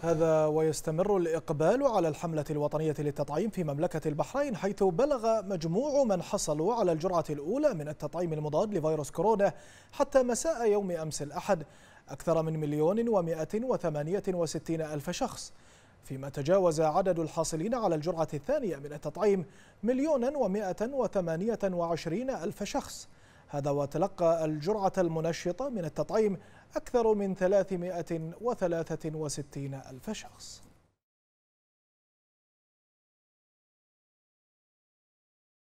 هذا ويستمر الإقبال على الحملة الوطنية للتطعيم في مملكة البحرين حيث بلغ مجموع من حصلوا على الجرعة الأولى من التطعيم المضاد لفيروس كورونا حتى مساء يوم أمس الأحد أكثر من مليون ومائة وثمانية وستين ألف شخص فيما تجاوز عدد الحاصلين على الجرعة الثانية من التطعيم مليون ومائة وثمانية وعشرين ألف شخص هذا وتلقى الجرعة المنشطة من التطعيم أكثر من 363 ألف شخص